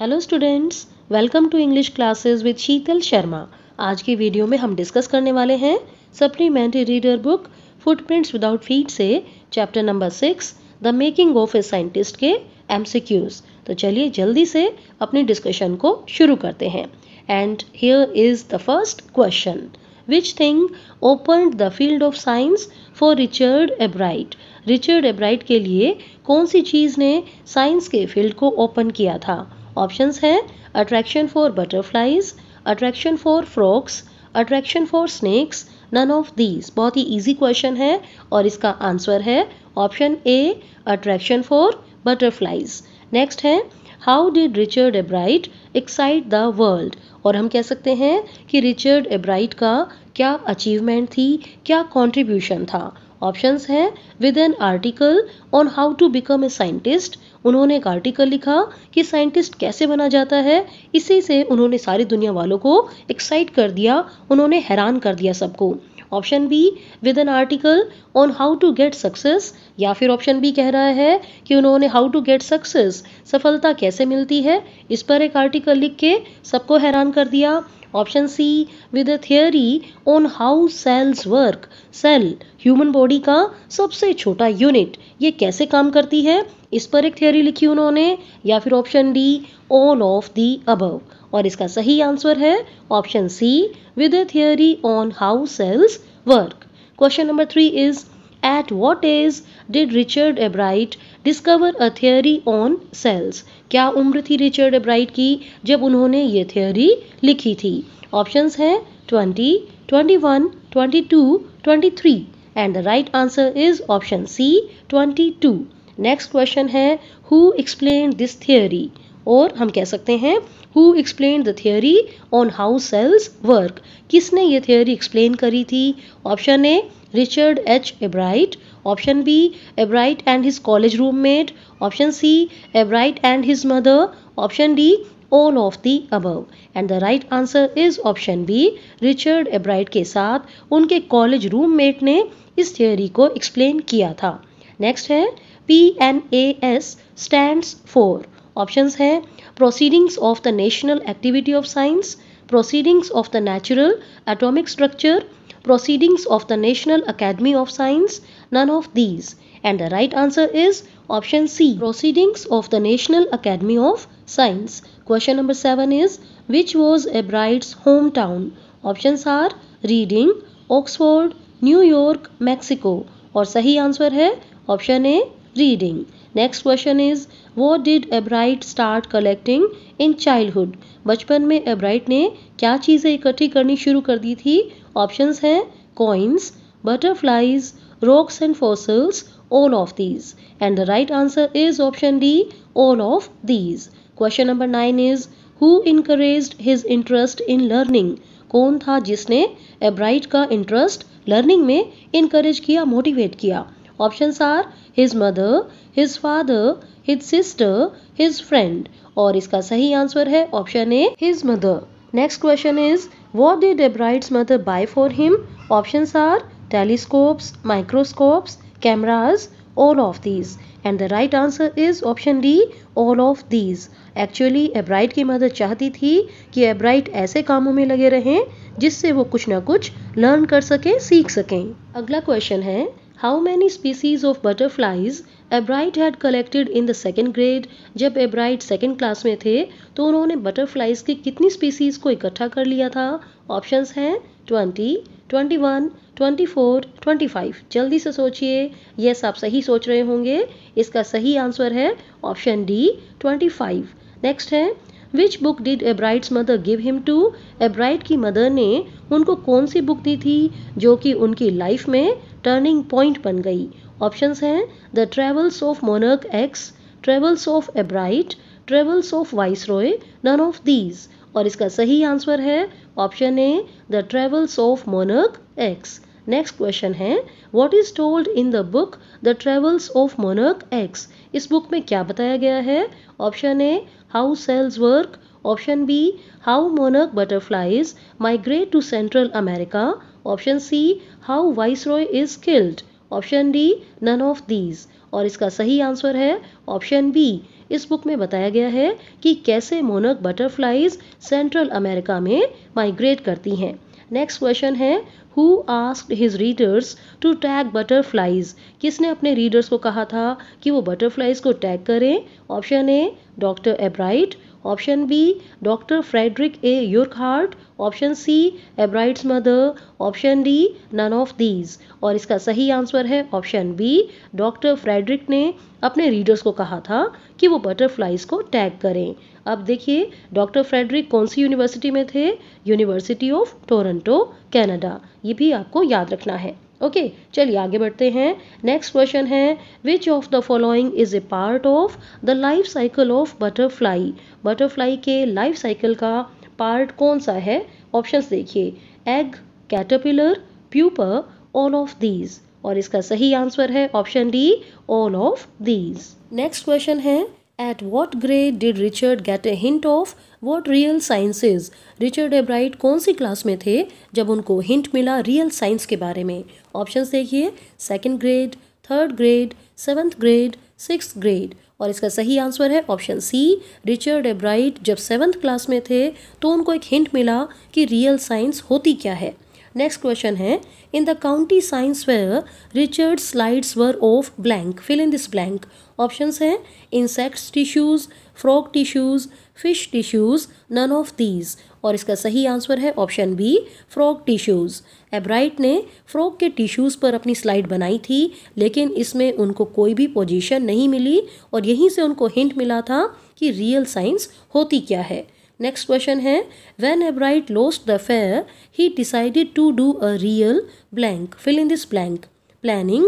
Hello students welcome to English classes with Sheetal Sharma आज की video में हम डिस्कस करने वाले हैं supplementary reader book footprints without feet से chapter number six the making of a scientist के एमसीक्यूज तो चलिए जल्दी से अपनी डिस्कशन को शुरू करते हैं and here is the first question which thing open the field of science for Richard Ebright Richard Ebright के लिए कौन सी चीज़ ने साइंस के फील्ड को ओपन किया था ऑप्शंस हैं attraction for butterflies attraction for frogs attraction for snakes none of these बहुत ही इजी क्वेश्चन है और इसका आंसर है option A attraction for butterflies next है how did Richard Ebright excite the world और हम कह सकते हैं कि रिचर्ड एब्राइट का क्या अचीवमेंट थी क्या कॉन्ट्रीब्यूशन था ऑप्शंस हैं with an article on how to become a scientist उन्होंने एक आर्टिकल लिखा कि साइंटिस्ट कैसे बना जाता है इसी से उन्होंने सारी दुनिया वालों को एक्साइट कर दिया उन्होंने हैरान कर दिया सबको option B with an article on how to get success या फिर ऑप्शन बी कह रहा है कि उन्होंने हाउ टू गेट सक्सेस सफलता कैसे मिलती है इस पर एक आर्टिकल लिख के सबको हैरान कर दिया option C with a theory on how cells work cell human body का सबसे छोटा यूनिट ये कैसे काम करती है इस पर एक थियोरी लिखी उन्होंने या फिर option D all of the above और इसका सही आंसर है option C with a theory on how cells work question number three is at what is did Richard Ebright discover a theory on cells क्या उम्र थी Richard bright की जब उन्होंने ये थियोरी लिखी थी ट्वेंटी हैं twenty two twenty three and the right answer is option C twenty two next question है हु एक्सप्लेन दिस थियोरी और हम कह सकते हैं who explain the theory on how cells work किसने ये थियोरी एक्सप्लेन करी थी option A Richard H Ebright option B Ebright and his college roommate option C Ebright and his mother option D all of the above and the right answer is option B Richard Ebright के साथ उनके college roommate ने इस theory को explain किया था next है P N A S stand for option हैं proceedings of the national activity of science proceedings of the natural atomic structure proceedings of the national academy of science none of these and the right answer is option C proceedings of the national academy of science question number seven is which was a Bright's home town option are Reading Oxford New York Mexico और सही answer है option A Reading next question is what did Ebright start collecting in childhood बचपन में एब्राइट ने क्या चीज़ें इकट्ठी करनी शुरू कर दी थी ऑप्शंस हैं coins butterflies rocks and fossils all of these and the right answer is option D all of these question number nine is who encourage his interest in learning कौन था जिसने एब्राइट का इंटरेस्ट लर्निंग में encourage किया motivate किया options are his mother his father his sister his friend और इसका सही आंसर है option A his mother next question is what did Ebright's mother by for him options are telescopes microscopes cameras all of these and the right answer is option D all of these actually Ebright की mother चाहती थी कि एब्राइट ऐसे कामों में लगे रहें जिससे वो कुछ ना कुछ लर्न कर सकें सीख सकें अगला क्वेश्चन है how many species of butterflies Ebright had collected in the second grade जब एब्राइट सेकेंड क्लास में थे तो उन्होंने बटरफ्लाइज की कितनी स्पीसीज को इकट्ठा कर लिया था ऑप्शंस हैं twenty twenty one twenty four twenty five जल्दी से सोचिए यस आप सही सोच रहे होंगे इसका सही आंसर है option D twenty five next है which book did a Ebright's mother give him to Ebright की मदर ने उनको कौन सी बुक दी थी जो कि उनकी लाइफ में टर्निंग पॉइंट बन गई ऑप्शंस हैं the travels of monarch X travels of Ebright travels of viceroy none of these और इसका सही आंसर है option A the travels of monarch X next question is what is told in the book the travels of monarch X इस बुक में क्या बताया गया है option A How cells work? Option B. How monarch butterflies migrate to Central America. Option C. How viceroy is killed. Option D none of these और इसका सही आंसर है ऑप्शन बी इस बुक में बताया गया है कि कैसे मोनक बटरफ्लाइज सेंट्रल अमेरिका में माइग्रेट करती हैं नेक्स्ट क्वेश्चन है who ask his readers to tag butterflies किसने अपने रीडर्स को कहा था कि वो बटरफ्लाइज को टैग करें option A doctor Ebright option B doctor Frederick A Urquhart option C Ebright's mother option D none of these और इसका सही आंसर है ऑप्शन बी डॉक्टर फ्रेडरिक ने अपने रीडर्स को कहा था कि वो बटरफ्लाइज को टैग करें अब देखिए डॉक्टर फ्रेडरिक कौन सी यूनिवर्सिटी में थे यूनिवर्सिटी ऑफ टोरंटो कैनेडा ये भी आपको याद रखना है ओके चलिए आगे बढ़ते हैं नेक्स्ट क्वेश्चन है which of the following is a part of the life cycle of butterfly butterfly के लाइफ साइकिल का पार्ट कौन सा है ऑप्शन देखिए egg caterpillar pupa all of these और इसका सही आंसर है option D all of these next question है At what grade did Richard get a hint of what real science is? Richard Ebright कौन सी क्लास में थे जब उनको हिंट मिला रियल साइंस के बारे में ऑप्शंस देखिए second grade third grade seventh grade six grade और इसका सही आंसर है ऑप्शन सी रिचर्ड एब्राइट जब सेवन्थ क्लास में थे तो उनको एक हिंट मिला कि रियल साइंस होती क्या है नेक्स्ट क्वेश्चन है in the county science where Richard slides were of blank fill in this blank options हैं insects tissues frog tissues fish tissues none of these और इसका सही आंसर है option B frog tissues Ebright ने frog के tissues पर अपनी slide बनाई थी लेकिन इसमें उनको कोई भी पोजीशन नहीं मिली और यहीं से उनको हिंट मिला था कि रियल साइंस होती क्या है नेक्स्ट क्वेश्चन है when Ebright lost the fair he decided to do a real blank fill in this blank planning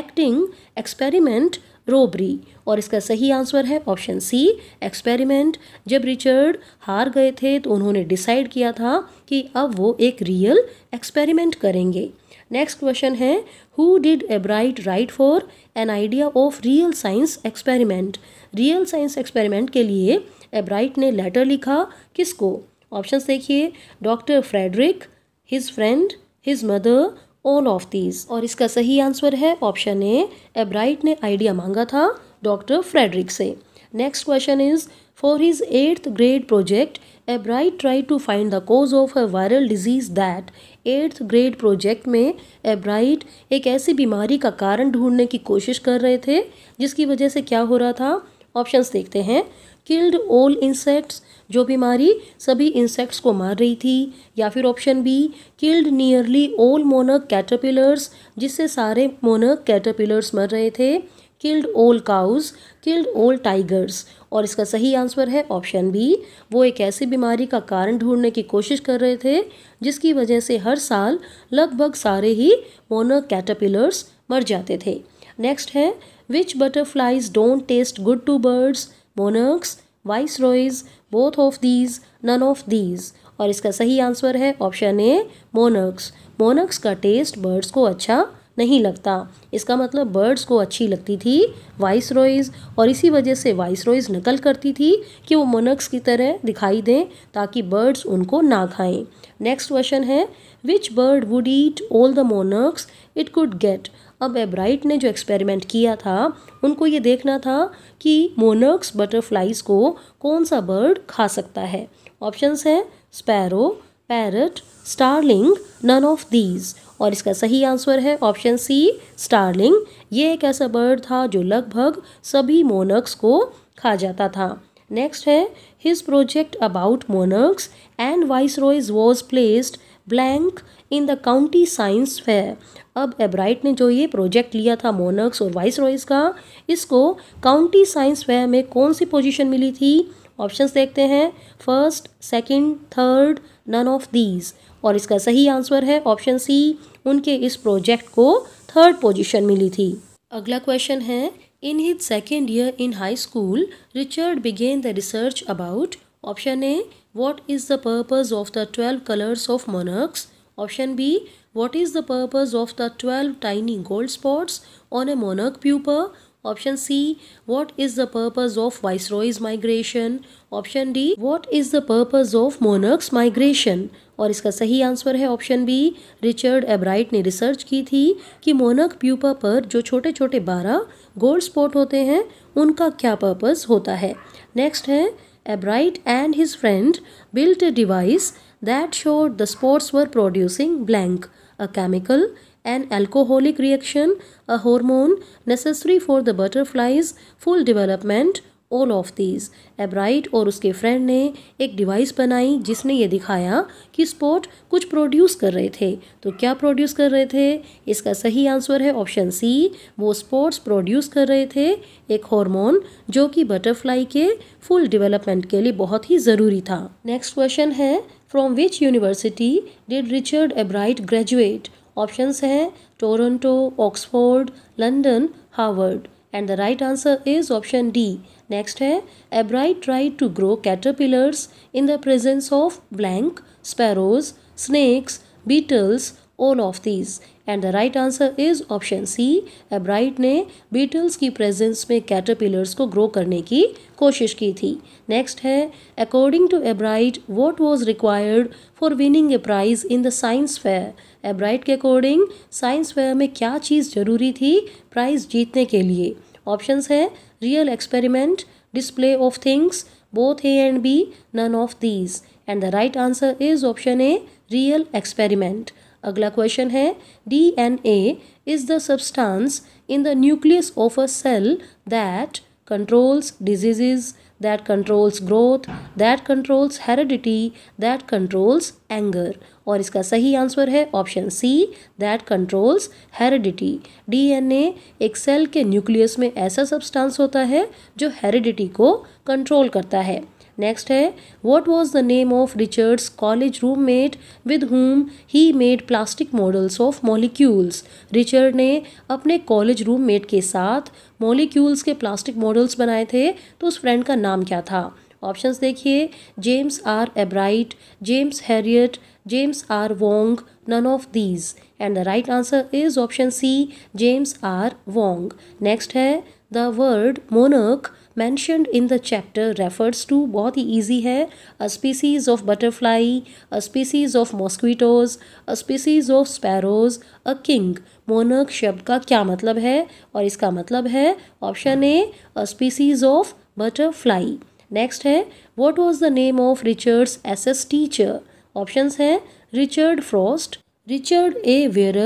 acting experiment robbery और इसका सही आंसर है ऑप्शन सी एक्सपेरिमेंट जब रिचर्ड हार गए थे तो उन्होंने डिसाइड किया था कि अब वो एक रियल एक्सपेरिमेंट करेंगे नेक्स्ट क्वेश्चन है who did Ebright write for an idea of real science experiment real science experiment के लिए एब्राइट ने लेटर लिखा किसको ऑप्शन देखिए doctor Frederick his friend his mother all of these और इसका सही आंसर है ऑप्शन ए एब्राइट ने आइडिया मांगा था डॉक्टर फ्रेडरिक से next question is for his eighth grade project Ebright try to find the cause of a viral disease that eighth grade project में Ebright एक ऐसी बीमारी का कारण ढूंढने की कोशिश कर रहे थे जिसकी वजह से क्या हो रहा था ऑप्शंस देखते हैं किल्ड ऑल इंसेक्ट्स जो बीमारी सभी इंसेक्ट्स को मार रही थी या फिर option B killed nearly all मोनक कैटरपिलर्स जिससे सारे मोनक कैटरपिलर्स मर रहे थे किल्ड ओल काउज किल्ड ओल टाइगर्स और इसका सही आंसर है ऑप्शन बी वो एक ऐसी बीमारी का कारण ढूंढने की कोशिश कर रहे थे जिसकी वजह से हर साल लगभग सारे ही मोनक कैटरपिलर्स मर जाते थे नेक्स्ट है which butterflies don't taste good to birds monarchs viceroys both of these none of these और इसका सही आंसर है ऑप्शन ए मोनर्क्स मोनर्क्स का टेस्ट बर्ड्स को अच्छा नहीं लगता इसका मतलब बर्ड्स को अच्छी लगती थी वाइस रॉयज़ और इसी वजह से वाइस रॉयज़ नकल करती थी कि वो मोनक्स की तरह दिखाई दें ताकि बर्ड्स उनको ना खाएं नेक्स्ट क्वेश्चन है which bird would eat all the monarchs it could get अब एब्राइट ने जो एक्सपेरिमेंट किया था उनको ये देखना था कि मोनर्क्स बटरफ्लाइज को कौन सा बर्ड खा सकता है ऑप्शंस हैं sparrow parrot starling none of these और इसका सही आंसर है ऑप्शन सी स्टारलिंग ये एक ऐसा बर्ड था जो लगभग सभी मोनर्क्स को खा जाता था नेक्स्ट है his project about monarchs and viceroys was placed blank in the county science fair अब एब्राइट ने जो ये प्रोजेक्ट लिया था मोनक्स और वाइस रॉयस का इसको काउंटी साइंस फेयर में कौन सी पोजीशन मिली थी ऑप्शंस देखते हैं first second, third none of these और इसका सही आंसर है ऑप्शन सी उनके इस प्रोजेक्ट को थर्ड पोजीशन मिली थी अगला क्वेश्चन है in his second year in high school Richard began the research about option A what is the purpose of the twelve colours of monarchs option B What is the purpose of the twelve tiny gold spots on a monarch pupa? Option C What is the purpose of viceroy's migration option D what is the purpose of monarchs migration और इसका सही answer है option B Richard एब्राइट ने research की थी कि मोनर्क pupa पर जो छोटे छोटे बारह गोल्ड स्पॉट होते हैं उनका क्या पर्पज़ होता है नेक्स्ट है Ebright and his friend built a device that showed the spores were producing blank, a chemical, an alcoholic reaction, a hormone necessary for the butterfly's full development all of these Ebright और उसके friend ने एक device बनाई जिसने ये दिखाया कि spot कुछ प्रोड्यूस कर रहे थे तो क्या प्रोड्यूस कर रहे थे इसका सही आंसर है ऑप्शन सी वो स्पॉट्स प्रोड्यूस कर रहे थे एक हार्मोन जो कि बटरफ्लाई के फुल डेवलपमेंट के लिए बहुत ही ज़रूरी था नेक्स्ट क्वेश्चन है from which university did Richard Ebright graduate options हैं Toronto Oxford London Harvard and the right answer is option D next है Ebright try to grow caterpillars in the presence of blank sparrows snakes beetles all of these and the right answer is option C Ebright ने beetles की presence में caterpillars को grow करने की कोशिश की थी नेक्स्ट है according to Ebright what was required for winning a prize in the science fair Ebright के अकॉर्डिंग साइंस फेयर में क्या चीज़ जरूरी थी प्राइज जीतने के लिए ऑप्शंस है real experiment display of things both A and B none of these and the right answer is option A real experiment अगला क्वेश्चन है D N A is the substance in the nucleus of a cell that controls diseases, that controls growth, that controls heredity, that controls anger. और इसका सही answer है option C that controls heredity DNA एक cell के nucleus में ऐसा substance होता है जो हेरिडिटी को कंट्रोल करता है नेक्स्ट है what was the name of Richard's college roommate with whom he made plastic models of molecules Richard ने अपने कॉलेज रूम मेट के साथ मॉलिक्यूल्स के प्लास्टिक मॉडल्स बनाए थे तो उस फ्रेंड का नाम क्या था ऑप्शंस देखिए James R Ebright James Herriot James R Wong none of these and the right answer is option C James R Wong next है द वर्ड मोनक mentioned in the chapter refers to बहुत ही easy है a species of butterfly a species of mosquitoes a species of sparrows a king मोनक शब्द का क्या मतलब है और इसका मतलब है option A a species of butterfly next है what was the name of Richard's S S teacher options हैं Richard Frost Richard A Weaver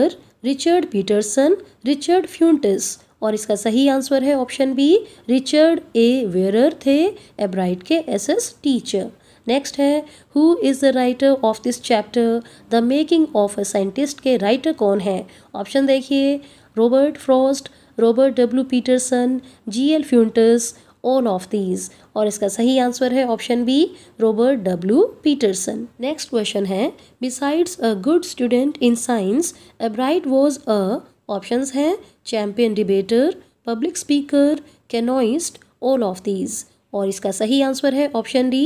Richard Peterson Richard Fuentes और इसका सही आंसर है option B Richard A Weaver थे Ebright के S S teacher next है who is the writer of this chapter the making of a scientist के writer कौन है ऑप्शन देखिए Robert Frost Robert W Peterson G L Fuentes all of these और इसका सही आंसर है option B Robert W Peterson next question है besides a good student in science Ebright was a options हैं champion debater public speaker canoeist all of these और इसका सही answer है option D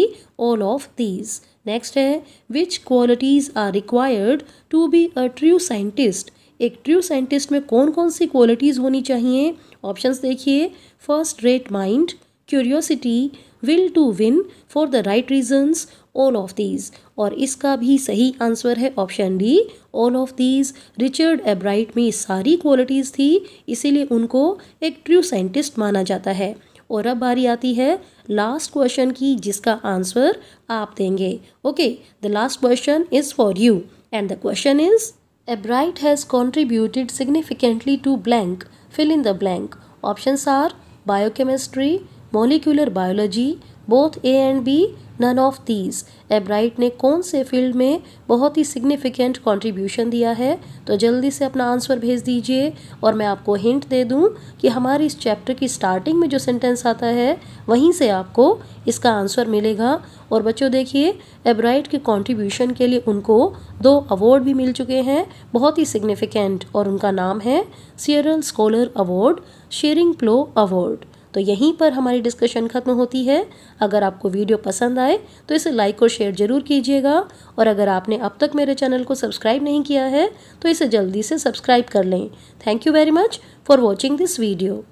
all of these next है which qualities are required to be a true scientist एक true scientist में कौन कौन सी क्वालिटीज़ होनी चाहिए ऑप्शंस देखिए first rate mind curiosity will to win for the right reasons all of these और इसका भी सही आंसर है option D all of these Richard Ebright में सारी क्वालिटीज़ थी इसीलिए उनको एक ट्रू साइंटिस्ट माना जाता है और अब बारी आती है लास्ट क्वेश्चन की जिसका आंसर आप देंगे okay the last question is for you and the question is Ebright has contributed significantly to blank fill in the blank option are biochemistry molecular biology both A and B none of these Ebright ने कौन से field में बहुत ही significant contribution दिया है तो जल्दी से अपना आंसर भेज दीजिए और मैं आपको हिंट दे दूं कि हमारे इस चैप्टर की स्टार्टिंग में जो सेंटेंस आता है वहीं से आपको इसका आंसर मिलेगा और बच्चों देखिए एब्राइट के कॉन्ट्रीब्यूशन के लिए उनको दो अवार्ड भी मिल चुके हैं बहुत ही सिग्निफिकेंट और उनका नाम है Searle scholar award Schering Plough award तो यहीं पर हमारी डिस्कशन ख़त्म होती है अगर आपको वीडियो पसंद आए तो इसे लाइक और शेयर ज़रूर कीजिएगा और अगर आपने अब तक मेरे चैनल को सब्सक्राइब नहीं किया है तो इसे जल्दी से सब्सक्राइब कर लें thank you very much for watching this video